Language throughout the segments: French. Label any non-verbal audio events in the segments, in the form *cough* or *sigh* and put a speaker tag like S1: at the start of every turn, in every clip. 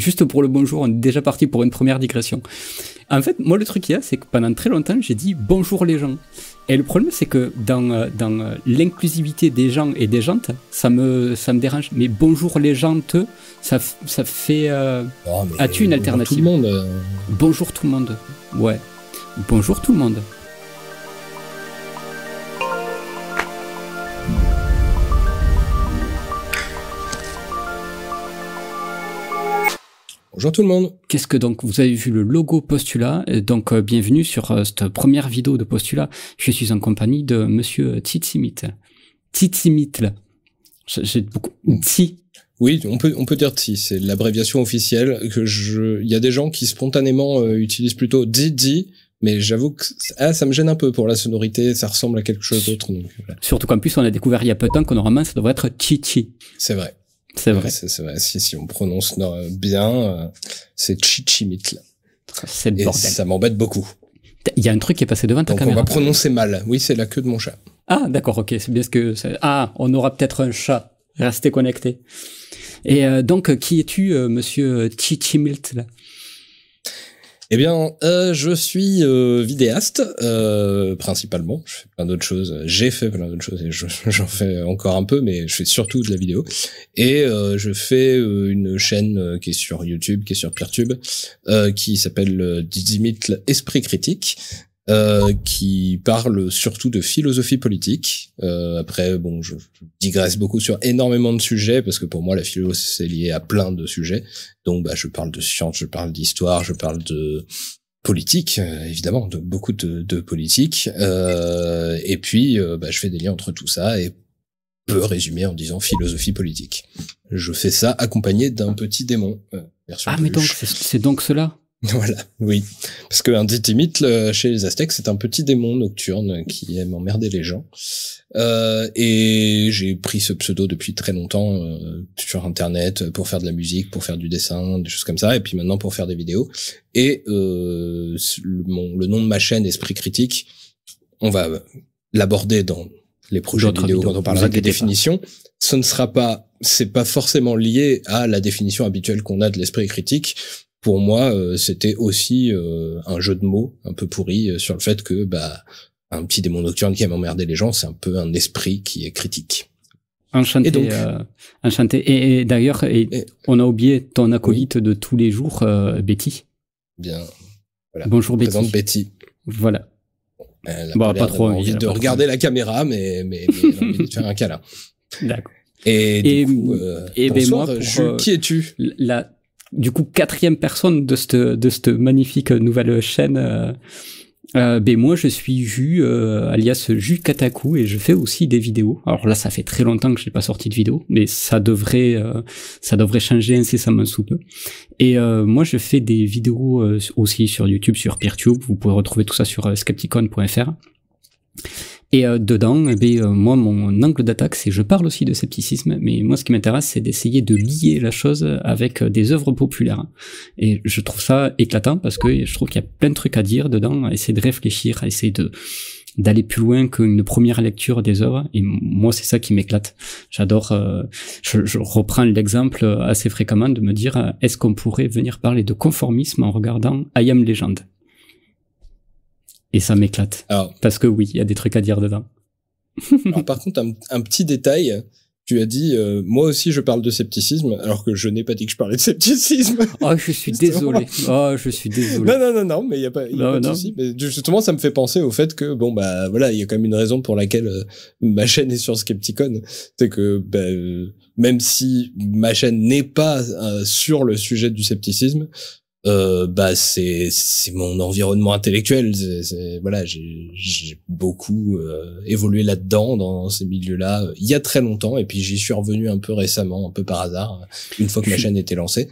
S1: juste pour le bonjour, on est déjà parti pour une première digression. En fait, moi, le truc qu'il y a, c'est que pendant très longtemps, j'ai dit bonjour les gens. Et le problème, c'est que dans, euh, dans euh, l'inclusivité des gens et des gentes, ça me, ça me dérange. Mais bonjour les gentes, ça, ça fait. Euh, ah, as-tu une alternative tout le monde. Bonjour tout le monde. Ouais. Bonjour tout le monde. Bonjour tout le monde. Qu'est-ce que donc vous avez vu le logo Postula euh, Donc euh, bienvenue sur euh, cette première vidéo de Postula. Je suis en compagnie de Monsieur Tsitsimit. Tsitsimitl.
S2: C'est beaucoup. Mm. Tsi. Oui, on peut on peut dire Tsi. C'est l'abréviation officielle que je. Il y a des gens qui spontanément utilisent plutôt Didi. Mais j'avoue que ah, ça me gêne un peu pour la sonorité, ça ressemble à quelque chose d'autre. Surtout qu'en plus, on a découvert il y a peu de temps qu'en romain, ça devrait être Chichi. C'est vrai. C'est vrai. C'est vrai. Si, si on prononce bien, euh, c'est Chichimitl. C'est le Ça m'embête beaucoup. Il y a un truc qui est passé devant ta Donc caméra. On va prononcer mal. Oui, c'est la queue de mon chat.
S1: Ah, d'accord, ok. C'est bien ce que. Ah, on aura peut-être un chat. Restez connectés. Et euh, donc, qui es-tu, euh, monsieur Chichimilt
S2: eh bien, euh, je suis euh, vidéaste, euh, principalement. Je fais plein d'autres choses. J'ai fait plein d'autres choses et *laughs* j'en fais encore un peu, mais je fais surtout de la vidéo. Et je fais une chaîne qui est sur YouTube, qui est sur Peertube, qui s'appelle Dizimit Esprit Critique, euh, qui parle surtout de philosophie politique. Euh, après, bon, je, digresse beaucoup sur énormément de sujets parce que pour moi, la philosophie, c'est lié à plein de sujets. Donc, bah, je parle de science, je parle d'histoire, je parle de politique, euh, évidemment, de beaucoup de, de politique. Euh, et puis, euh, bah, je fais des liens entre tout ça et peut résumer en disant philosophie politique. Je fais ça accompagné d'un petit démon. ah, mais donc, c'est donc cela *laughs* Voilà, oui. Parce qu'un dit chez les Aztèques, c'est un petit démon nocturne qui aime emmerder les gens. Euh, et j'ai pris ce pseudo depuis très longtemps euh, sur Internet pour faire de la musique, pour faire du dessin, des choses comme ça, et puis maintenant pour faire des vidéos. Et euh, le, nom de ma chaîne, Esprit Critique, on va l'aborder dans les projets vidéo quand on parlera des définitions. Ce ne sera pas, c'est pas forcément lié à la définition habituelle qu'on a de l'esprit critique pour moi, euh, c'était aussi euh, un jeu de mots un peu pourri euh, sur le fait que bah un petit démon nocturne qui aime emmerder les gens, c'est un peu un esprit qui est critique.
S1: Enchanté. Et donc, euh, enchanté. Et, d'ailleurs, on a oublié ton acolyte de tous les jours, Betty. Bien. Bonjour Betty. Présente Betty. Voilà. bon, bah, pas, trop envie de regarder
S2: la caméra, mais, mais, mais envie de faire un
S1: câlin. *laughs* D'accord. Et, du et, coup, ben moi, qui es-tu du coup quatrième personne de cette de cette magnifique nouvelle chaîne. Euh, euh ben moi je suis Ju euh, alias Ju Kataku et je fais aussi des vidéos. Alors là ça fait très longtemps que je n'ai pas sorti de vidéo, mais ça devrait euh, ça devrait changer incessamment sous peu. Et moi je fais des vidéos aussi sur YouTube, sur Peertube. Vous pouvez retrouver tout ça sur skepticon.fr. Et euh, dedans, eh euh, moi, mon angle d'attaque, c'est je parle aussi de scepticisme, mais moi, ce qui m'intéresse, c'est d'essayer de lier la chose avec euh, des œuvres populaires. Et je trouve ça éclatant parce que je trouve qu'il y a plein de trucs à dire dedans, à essayer de réfléchir, à essayer de d'aller plus loin qu'une première lecture des œuvres. Et moi, c'est ça qui m'éclate. J'adore. je, je, reprends l'exemple assez fréquemment de me dire est-ce qu'on pourrait venir parler de conformisme en regardant I Am Legend et ça m'éclate. Parce que oui, il y a des trucs à dire dedans.
S2: *laughs* par contre, un, petit détail. Tu as dit, euh, moi aussi je parle de scepticisme, alors que je n'ai pas dit que je parlais de scepticisme. *laughs* Oh, je suis désolé. Oh, je suis désolé. Non, non, non, non, mais il n'y a pas, y a pas de justement, ça me fait penser au fait que, bon, bah voilà, il y a quand même une raison pour laquelle euh, ma chaîne est sur Skepticon. C'est que, bah, euh, même si ma chaîne n'est pas sur le sujet du scepticisme, euh, bah c'est mon environnement intellectuel. C'est, voilà, j'ai, beaucoup euh, évolué là-dedans dans ces milieux-là euh, il y a très longtemps et puis j'y suis revenu un peu récemment, un peu par hasard, une fois que ma chaîne était lancée.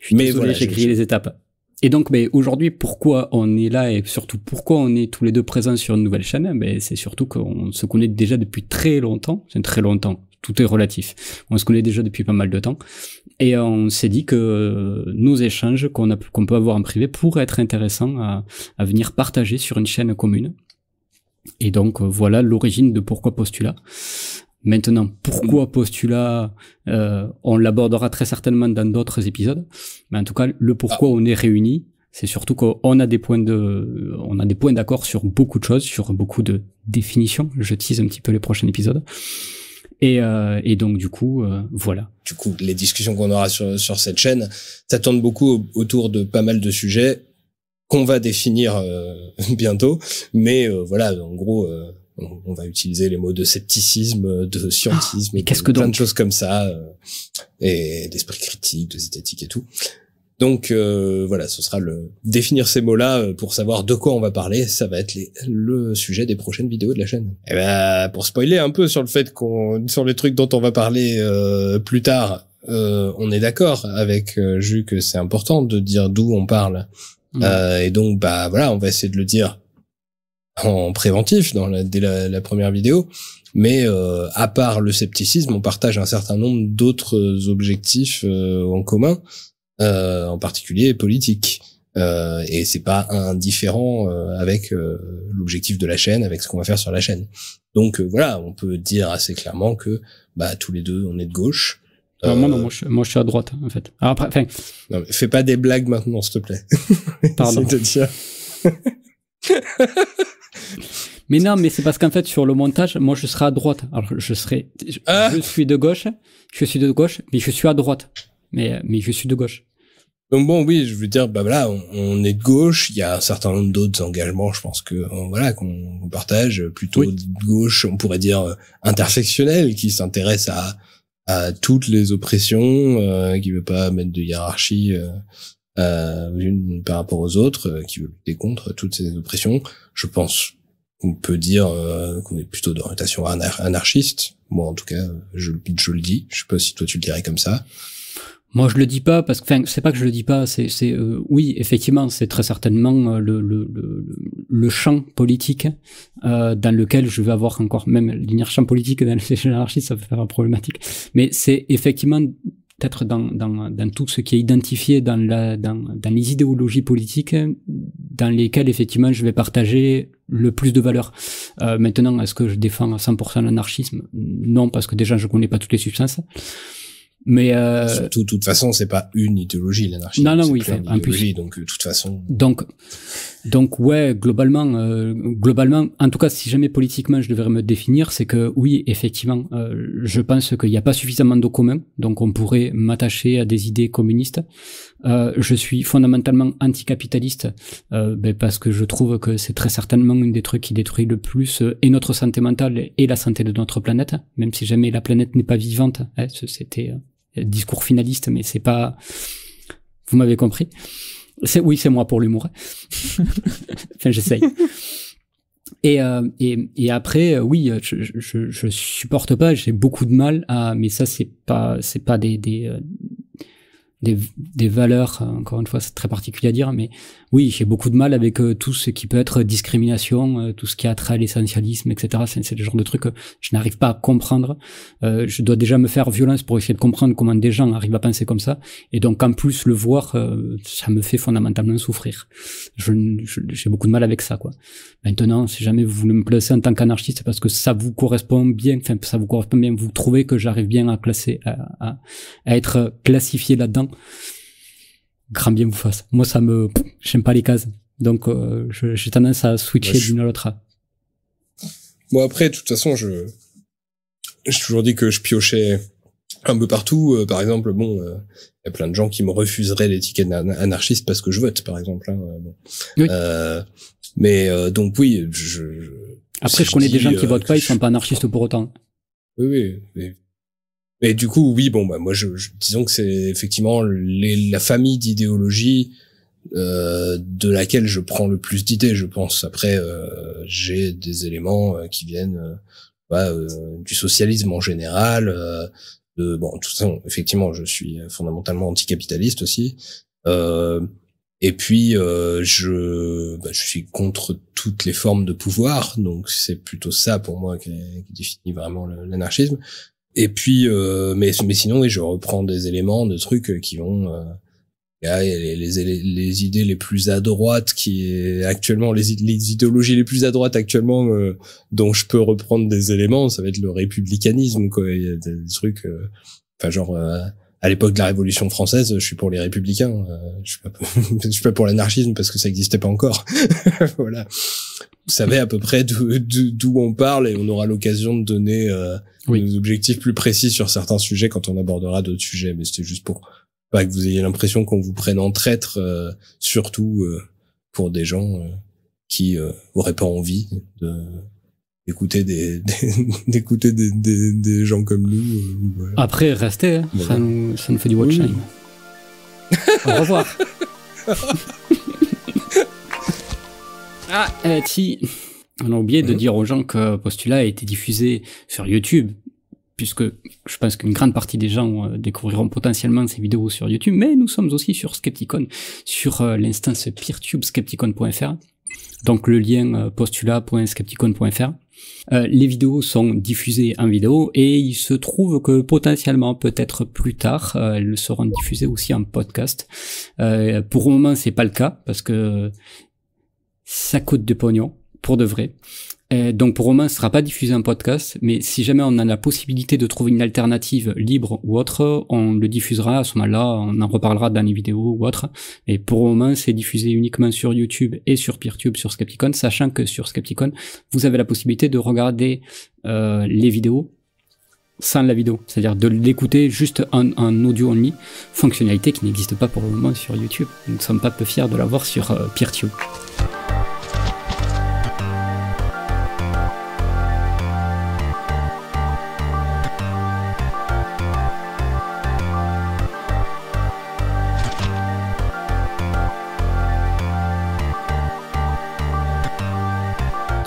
S2: Je mais voilà, j'ai grillé les étapes.
S1: Et donc, mais aujourd'hui, pourquoi on est là et surtout pourquoi on est tous les deux présents sur une nouvelle chaîne Ben c'est surtout qu'on se connaît déjà depuis très longtemps. C'est très longtemps tout est relatif. On se connaît déjà depuis pas mal de temps. Et on s'est dit que euh, nos échanges qu'on peut avoir en privé pourraient être intéressants à, à venir partager sur une chaîne commune. Et donc euh, voilà l'origine de pourquoi postulat. Maintenant, pourquoi postulat euh, On l'abordera très certainement dans d'autres épisodes. Mais en tout cas, le pourquoi on est réunis, c'est surtout qu'on a des points de, on a des points d'accord sur beaucoup de choses, sur beaucoup de définitions. Je tease un petit peu les prochains épisodes.
S2: Et, euh, et donc du coup, euh, voilà. Du coup, les discussions qu'on aura sur, sur, cette chaîne s'attendent beaucoup autour de pas mal de sujets qu'on va définir euh, *laughs* bientôt. Mais euh, voilà, en gros, on, va utiliser les mots de scepticisme, de ah, scientisme, qu'est-ce que plein de choses comme ça, et d'esprit critique, de zététique et tout. Donc euh, voilà, ce sera le définir ces mots-là euh, pour savoir de quoi on va parler. Ça va être le sujet des prochaines vidéos de la chaîne. Et eh ben, pour spoiler un peu sur le fait qu'on sur les trucs dont on va parler euh, plus tard, on est d'accord avec Jus que c'est important de dire d'où on parle. Mm. et donc bah voilà, on va essayer de le dire en préventif dans la, dès la, première vidéo. Mais à part le scepticisme, on partage un certain nombre d'autres objectifs en commun euh, en particulier politique. Euh, et c'est pas indifférent euh, avec euh, l'objectif de la chaîne, avec ce qu'on va faire sur la chaîne. Donc voilà, on peut dire assez clairement que bah tous les deux on est de gauche. moi, non, moi, je, suis à droite en fait. Alors, après, fais pas des blagues maintenant, s'il te plaît. *laughs* Pardon.
S1: *laughs* Mais non, mais c'est parce qu'en fait, sur le montage, moi, je serai à droite. Alors, je serai, je, ah. suis de gauche, je suis de gauche, mais je suis à droite. Mais,
S2: mais je suis de gauche. Donc bon, oui, je veux dire, bah on, est de gauche. Il y a un certain nombre d'autres engagements, je pense que euh, voilà qu'on partage plutôt de gauche, on pourrait dire euh, intersectionnel, qui s'intéresse à, toutes les oppressions, euh, qui veut pas mettre de hiérarchie euh, une par rapport aux autres, qui veut lutter contre toutes ces oppressions. Je pense qu'on peut dire qu'on est plutôt d'orientation anarchiste. Moi, en tout cas, je, je le dis. Je sais pas si toi tu le dirais comme ça.
S1: Moi, je le dis pas parce que, enfin, c'est pas que je le dis pas. C'est, c'est, euh, oui, effectivement, c'est très certainement euh, le, le, le, le champ politique euh, dans lequel je vais avoir encore même l'univers champ politique dans les anarchistes, ça peut faire problématique. Mais c'est effectivement peut-être dans, dans, dans, tout ce qui est identifié dans, la, dans, dans, les idéologies politiques dans lesquelles effectivement je vais partager le plus de valeurs. Euh, maintenant, est-ce que je défends à 100% l'anarchisme Non, parce que déjà je connais pas toutes les substances.
S2: Mais euh... surtout, de toute façon, c'est pas une idéologie l'anarchie. Non, non, oui, idéologie, donc euh, de toute façon.
S1: Donc, donc ouais, globalement, euh, globalement, en tout cas, si jamais politiquement je devrais me définir, c'est que oui, effectivement, euh, je pense qu'il n'y a pas suffisamment d'eau commun donc on pourrait m'attacher à des idées communistes. Euh, je suis fondamentalement anticapitaliste euh, ben parce que je trouve que c'est très certainement une des trucs qui détruit le plus euh, et notre santé mentale et la santé de notre planète, même si jamais la planète n'est pas vivante. Hein, c'était euh, discours finaliste, mais c'est pas. Vous m'avez compris. Oui, c'est moi pour l'humour. Hein. *laughs* enfin, j'essaye. Et, et, et, après, oui, je, je, je supporte pas, j'ai beaucoup de mal à, mais ça c'est pas c'est pas des, des, des, des, valeurs. Encore une fois, c'est très particulier à dire, mais oui, j'ai beaucoup de mal avec euh, tout ce qui peut être discrimination, euh, tout ce qui a trait à l'essentialisme, etc. C'est le genre de truc que je n'arrive pas à comprendre. Euh, je dois déjà me faire violence pour essayer de comprendre comment des gens arrivent à penser comme ça. Et donc, en plus, le voir, ça me fait fondamentalement souffrir. J'ai beaucoup de mal avec ça, quoi. Maintenant, si jamais vous voulez me placer en tant qu'anarchiste, c'est parce que ça vous correspond bien, enfin, ça vous correspond bien, vous trouvez que j'arrive bien à classer, à, à être classifié là-dedans grand bien vous fasse. Moi, ça me, j'aime pas les cases. Donc, euh, j'ai tendance à switcher d'une à
S2: l'autre. Moi, bon, après, de toute façon, je, j'ai toujours dit que je piochais un peu partout. Euh, par exemple, bon, il euh, y a plein de gens qui me refuseraient l'étiquette anarchiste parce que je vote, par exemple. Hein, mais donc oui, je. Après, je connais des gens qui votent pas, ils sont pas anarchistes pour autant. Oui, oui. Mais du coup, oui, bon, bah, moi, je, disons que c'est effectivement la famille d'idéologie euh, de laquelle je prends le plus d'idées, je pense. Après, euh, j'ai des éléments euh, qui viennent euh, bah, euh, du socialisme en général. de, bon, tout ça, effectivement, je suis fondamentalement anticapitaliste aussi. et puis, je, bah, je suis contre toutes les formes de pouvoir, donc c'est plutôt ça pour moi qui, qui définit vraiment l'anarchisme. Et puis, euh, mais, sinon, oui, je reprends des éléments de trucs qui vont... Euh, les, idées les plus à droite qui est actuellement les, idéologies les plus à droite actuellement euh, dont je peux reprendre des éléments ça va être le républicanisme quoi des, trucs enfin genre à l'époque de la Révolution française je suis pour les républicains je suis pas pour, *laughs* suis pas pour l'anarchisme parce que ça n'existait pas encore *laughs* voilà vous savez à peu près d'où on parle et on aura l'occasion de donner euh, des objectifs plus précis sur certains sujets quand on abordera d'autres sujets. Mais c'était juste pour pas que vous ayez l'impression qu'on vous prenne en traître, euh, surtout euh, pour des gens euh, qui auraient pas envie de d'écouter des *laughs* d'écouter des, des, gens comme nous. Après, restez, hein. ça, nous, ça nous fait du watch time.
S1: Au revoir. *laughs* Ah, eh, si, on a oublié de dire aux gens que Postula a été diffusé sur YouTube, puisque je pense qu'une grande partie des gens euh, découvriront potentiellement ces vidéos sur YouTube, mais nous sommes aussi sur Skepticon, sur euh, l'instance PeertubeSkepticon.fr donc le lien euh, postula.skepticon.fr. les vidéos sont diffusées en vidéo et il se trouve que potentiellement, peut-être plus tard, elles seront diffusées aussi en podcast. pour le moment, c'est pas le cas parce que ça coûte du pognon, pour de vrai. Euh, donc pour Romain, ce sera pas diffusé en podcast, mais si jamais on a la possibilité de trouver une alternative libre ou autre, on le diffusera. À ce moment-là, on en reparlera dans les vidéo ou autre. Et pour Romain, c'est diffusé uniquement sur YouTube et sur PeerTube, sur Skepticon, sachant que sur Skepticon, vous avez la possibilité de regarder euh, les vidéos sans la vidéo, c'est-à-dire de l'écouter juste en, en, audio only, fonctionnalité qui n'existe pas pour le moment sur YouTube. Nous ne sommes pas peu fiers de l'avoir sur euh, PeerTube.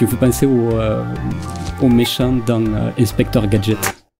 S1: Tu vous penser aux méchants euh, méchant dans euh, Inspector Gadget